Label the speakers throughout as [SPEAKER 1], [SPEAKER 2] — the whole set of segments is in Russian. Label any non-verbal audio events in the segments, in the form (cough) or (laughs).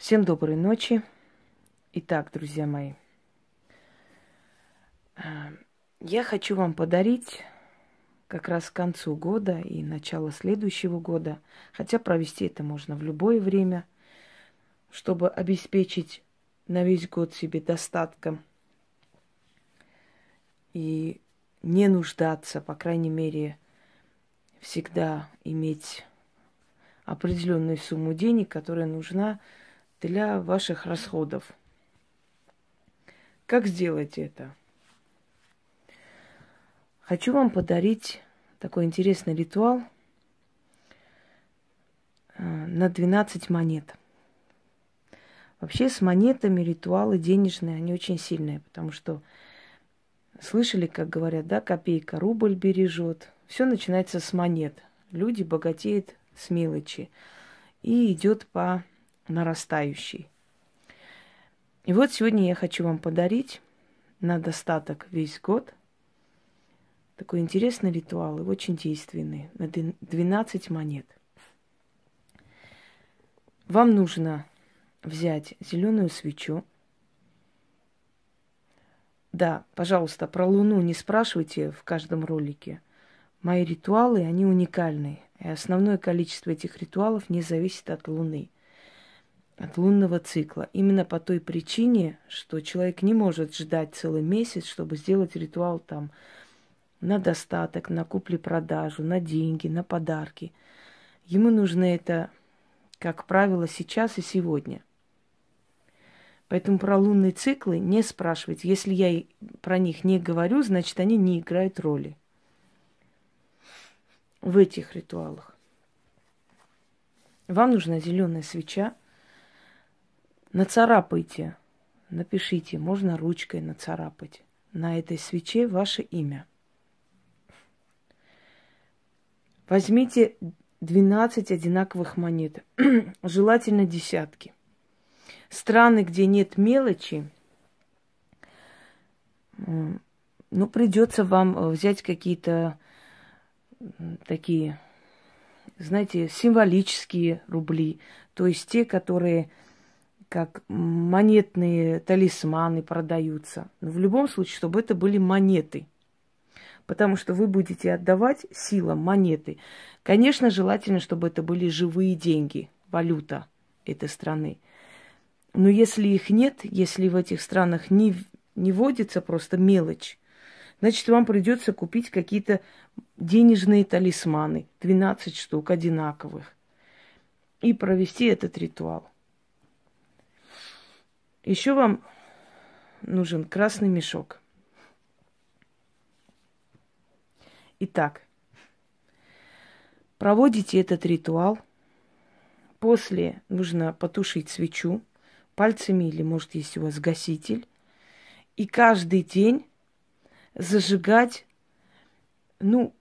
[SPEAKER 1] Всем доброй ночи. Итак, друзья мои, а, я хочу вам подарить как раз к концу года и начало следующего года, хотя провести это можно в любое время, чтобы обеспечить на весь год себе достатком и не нуждаться, по крайней мере, всегда иметь определенную сумму денег, которая нужна – для ваших расходов. Как сделать это? Хочу вам подарить такой интересный ритуал э, на 12 монет. Вообще с монетами ритуалы денежные, они очень сильные, потому что слышали, как говорят, да, копейка, рубль бережет. Все начинается с монет. Люди богатеют с мелочи. И идет по нарастающий. И вот сегодня я хочу вам подарить на достаток весь год такой интересный ритуал и очень действенный, на 12 монет. Вам нужно взять зеленую свечу. Да, пожалуйста, про Луну не спрашивайте в каждом ролике. Мои ритуалы, они уникальны. И основное количество этих ритуалов не зависит от Луны – от лунного цикла. Именно по той причине, что человек не может ждать целый месяц, чтобы сделать ритуал там на достаток, на купли продажу на деньги, на подарки. Ему нужно это, как правило, сейчас и сегодня. Поэтому про лунные циклы не спрашивать. Если я про них не говорю, значит, они не играют роли в этих ритуалах. Вам нужна зеленая свеча – Нацарапайте, напишите, можно ручкой нацарапать на этой свече ваше имя. Возьмите 12 одинаковых монет, (clears throat) желательно десятки. Страны, где нет мелочи, ну, придется вам э, взять какие-то такие, знаете, символические рубли, то есть те, которые как монетные талисманы продаются. Но в любом случае, чтобы это были монеты. Потому что вы будете отдавать силам монеты. Конечно, желательно, чтобы это были живые деньги, валюта этой страны. Но если их нет, если в этих странах не, не водится просто мелочь, значит, вам придется купить какие-то денежные талисманы, 12 штук одинаковых, и провести этот ритуал. Еще вам нужен красный мешок. Итак, проводите этот ритуал. После нужно потушить свечу пальцами или, может, есть у вас гаситель. И каждый день зажигать, ну,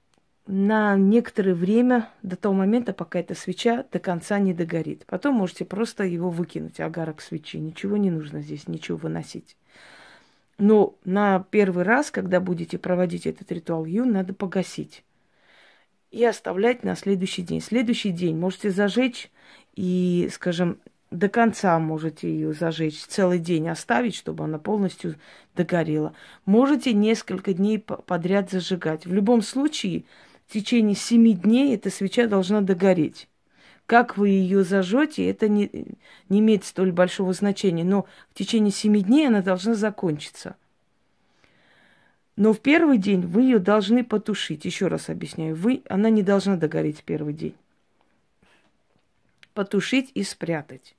[SPEAKER 1] на некоторое время до того момента, пока эта свеча до конца не догорит. Потом можете просто его выкинуть, агарок свечи. Ничего не нужно здесь, ничего выносить. Но на первый раз, когда будете проводить этот ритуал ю, надо погасить. И оставлять на следующий день. Следующий день можете зажечь и, скажем, до конца можете ее зажечь, целый день оставить, чтобы она полностью догорела. Можете несколько дней подряд зажигать. В любом случае, в течение семи дней эта свеча должна догореть. Как вы ее зажжете, это не, не имеет столь большого значения, но в течение семи дней она должна закончиться. Но в первый день вы ее должны потушить. Еще раз объясняю, вы, она не должна догореть в первый день. Потушить и спрятать.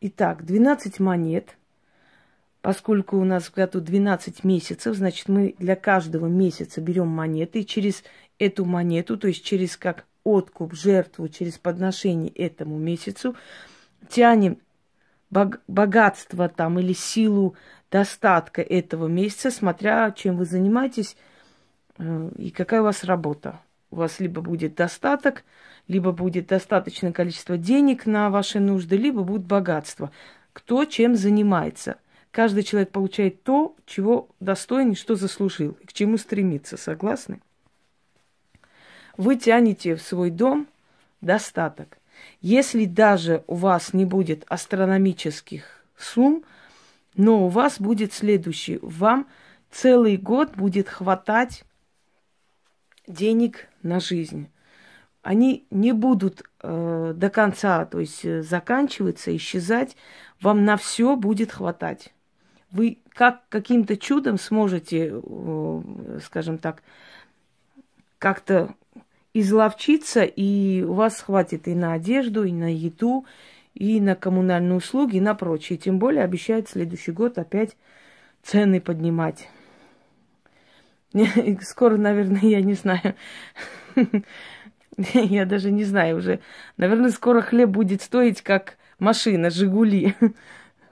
[SPEAKER 1] Итак, 12 монет – Поскольку у нас в году 12 месяцев, значит, мы для каждого месяца берем монеты и через эту монету, то есть через как откуп, жертву, через подношение этому месяцу, тянем богатство там или силу достатка этого месяца, смотря чем вы занимаетесь э, и какая у вас работа. У вас либо будет достаток, либо будет достаточное количество денег на ваши нужды, либо будет богатство. Кто чем занимается – Каждый человек получает то, чего достоин что заслужил, к чему стремится. Согласны? Вы тянете в свой дом достаток. Если даже у вас не будет астрономических сумм, но у вас будет следующее. Вам целый год будет хватать денег на жизнь. Они не будут э, до конца, то есть э, заканчиваться, исчезать. Вам на все будет хватать вы как каким-то чудом сможете, э, скажем так, как-то изловчиться, и у вас хватит и на одежду, и на еду, и на коммунальные услуги, и на прочее. Тем более обещают в следующий год опять цены поднимать. (laughs) Скоро, наверное, я не знаю. (laughs) Я даже не знаю уже. Наверное, скоро хлеб будет стоить, как машина «Жигули».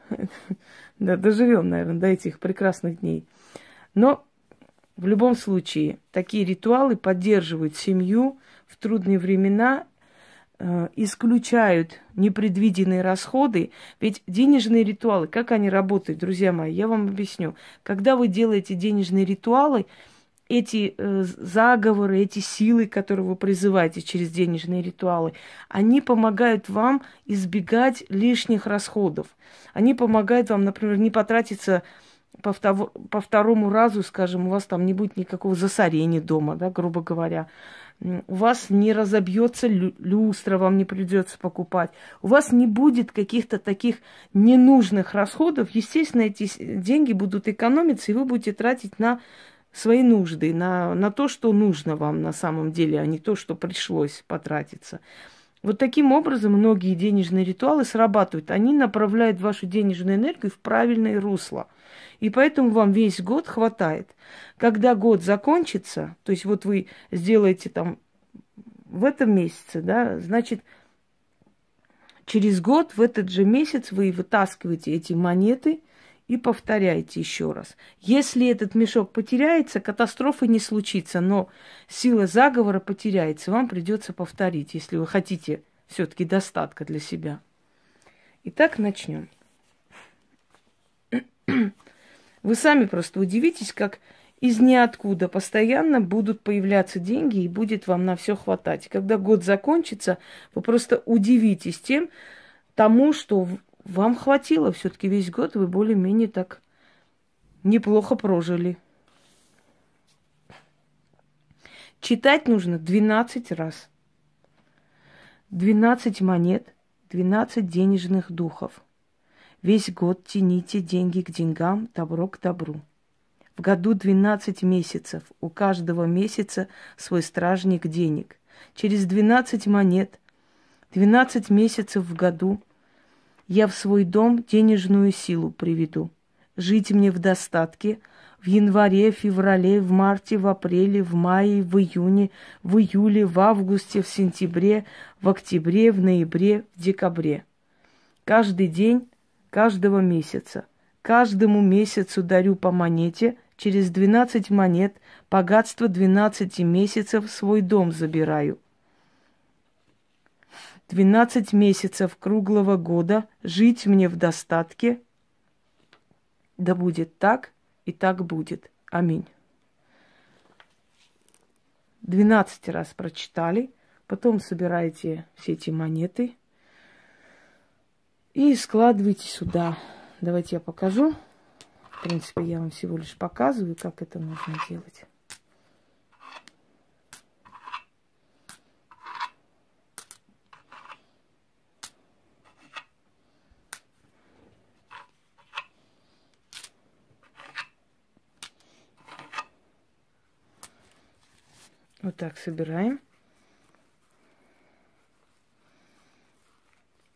[SPEAKER 1] (laughs) Да, доживем, наверное, до этих прекрасных дней. Но в любом случае, такие ритуалы поддерживают семью в трудные времена, э, исключают непредвиденные расходы. Ведь денежные ритуалы, как они работают, друзья мои, я вам объясню. Когда вы делаете денежные ритуалы, эти э, заговоры, эти силы, которые вы призываете через денежные ритуалы, они помогают вам избегать лишних расходов. Они помогают вам, например, не потратиться по, втов... по второму разу, скажем, у вас там не будет никакого засорения дома, да, грубо говоря. У вас не разобьется лю... люстра, вам не придется покупать. У вас не будет каких-то таких ненужных расходов. Естественно, эти деньги будут экономиться, и вы будете тратить на свои нужды, на, на то, что нужно вам на самом деле, а не то, что пришлось потратиться. Вот таким образом многие денежные ритуалы срабатывают. Они направляют вашу денежную энергию в правильное русло. И поэтому вам весь год хватает. Когда год закончится, то есть вот вы сделаете там в этом месяце, да, значит, через год, в этот же месяц вы вытаскиваете эти монеты – и повторяйте еще раз. Если этот мешок потеряется, катастрофы не случится, но сила заговора потеряется. Вам придется повторить, если вы хотите все-таки достатка для себя. Итак, начнем. (clears throat) Вы сами просто удивитесь, как из ниоткуда постоянно будут появляться деньги и будет вам на все хватать. Когда год закончится, вы просто удивитесь тем, тому, что вам хватило все-таки весь год, вы более-менее так неплохо прожили. Читать нужно 12 раз. 12 монет, 12 денежных духов. Весь год тяните деньги к деньгам, добро к добру. В году 12 месяцев, у каждого месяца свой стражник денег. Через 12 монет, 12 месяцев в году – я в свой дом денежную силу приведу. Жить мне в достатке в январе, феврале, в марте, в апреле, в мае, в июне, в июле, в августе, в сентябре, в октябре, в ноябре, в декабре. Каждый день каждого месяца. Каждому месяцу дарю по монете, через двенадцать монет, богатство двенадцати месяцев свой дом забираю – 12 месяцев круглого года, жить мне в достатке. Да будет так, и так будет. Аминь. 12 раз прочитали, потом собираете все эти монеты и складывайте сюда. Давайте я покажу. В принципе, я вам всего лишь показываю, как это нужно делать. Вот так собираем.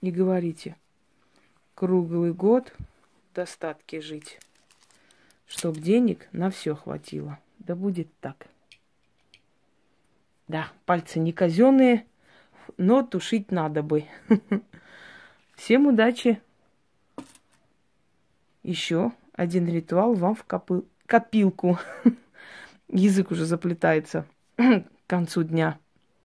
[SPEAKER 1] И говорите, круглый год достатки жить, чтоб денег на все хватило. Да будет так. Да, пальцы не казенные, но тушить надо бы. (laughs) Всем удачи! Еще один ритуал вам в копы... копилку. (laughs) Язык уже заплетается к концу дня.